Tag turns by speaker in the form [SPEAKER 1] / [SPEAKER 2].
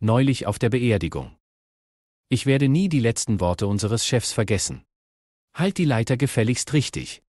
[SPEAKER 1] neulich auf der Beerdigung. Ich werde nie die letzten Worte unseres Chefs vergessen. Halt die
[SPEAKER 2] Leiter gefälligst richtig.